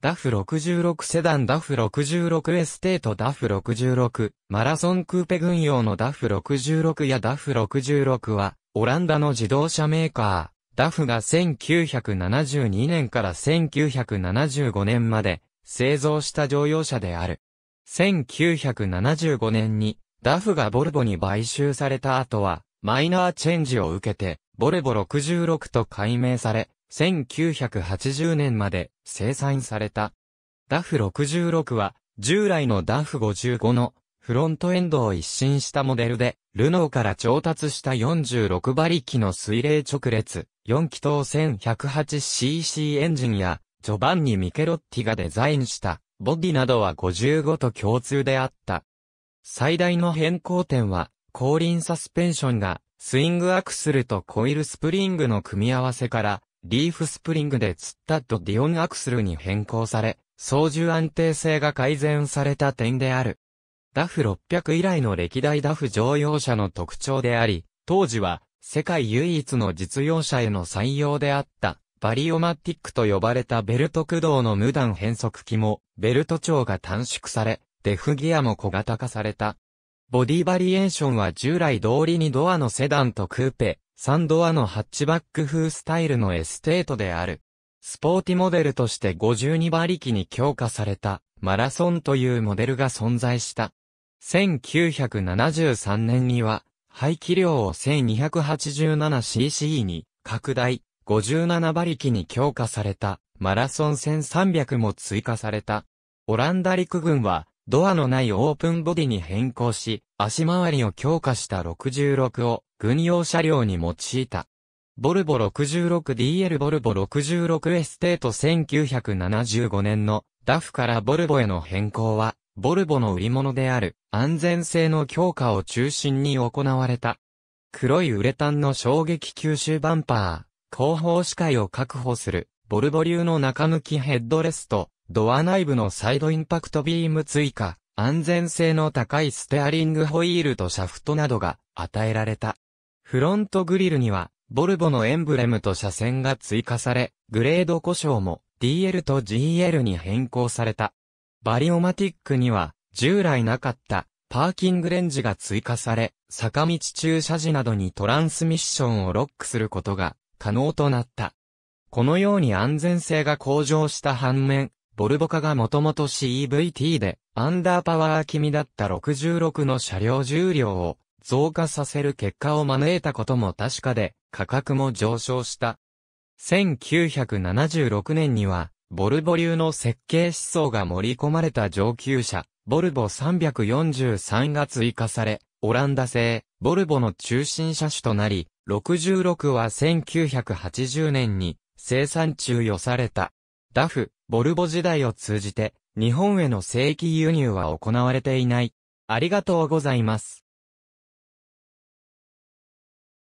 ダフ66セダンダフ66エステートダフ66マラソンクーペ軍用のダフ66やダフ66はオランダの自動車メーカーダフが1972年から1975年まで製造した乗用車である。1975年にダフがボルボに買収された後はマイナーチェンジを受けてボルボ66と改名され1980年まで生産された。ダフ66は、従来のダフ55のフロントエンドを一新したモデルで、ルノーから調達した46馬力の水冷直列、4気筒 1108cc エンジンや、ジョバンニ・ミケロッティがデザインしたボディなどは55と共通であった。最大の変更点は、後輪サスペンションがスイングアクスルとコイルスプリングの組み合わせからリーフスプリングで釣ったとディオンアクスルに変更され、操縦安定性が改善された点である。ダフ600以来の歴代ダフ乗用車の特徴であり、当時は世界唯一の実用車への採用であったバリオマティックと呼ばれたベルト駆動の無段変速機もベルト長が短縮され、デフギアも小型化された。ボディバリエーションは従来通りにドアのセダンとクーペ、サンドアのハッチバック風スタイルのエステートである。スポーティモデルとして52馬力に強化されたマラソンというモデルが存在した。1973年には排気量を 1287cc に拡大、57馬力に強化されたマラソン1300も追加された。オランダ陸軍はドアのないオープンボディに変更し、足回りを強化した66を軍用車両に用いた。ボルボ 66DL ボルボ66エステート1975年のダフからボルボへの変更は、ボルボの売り物である安全性の強化を中心に行われた。黒いウレタンの衝撃吸収バンパー、後方視界を確保する、ボルボ流の中抜きヘッドレスト、ドア内部のサイドインパクトビーム追加、安全性の高いステアリングホイールとシャフトなどが与えられた。フロントグリルには、ボルボのエンブレムと車線が追加され、グレード故障も DL と GL に変更された。バリオマティックには、従来なかったパーキングレンジが追加され、坂道駐車時などにトランスミッションをロックすることが可能となった。このように安全性が向上した反面、ボルボ化がもともと CVT でアンダーパワー気味だった66の車両重量を増加させる結果を招いたことも確かで、価格も上昇した。1976年には、ボルボ流の設計思想が盛り込まれた上級車、ボルボ343が追加され、オランダ製、ボルボの中心車種となり、66は1980年に生産中与された。ダフ、ボルボ時代を通じて、日本への正規輸入は行われていない。ありがとうございます。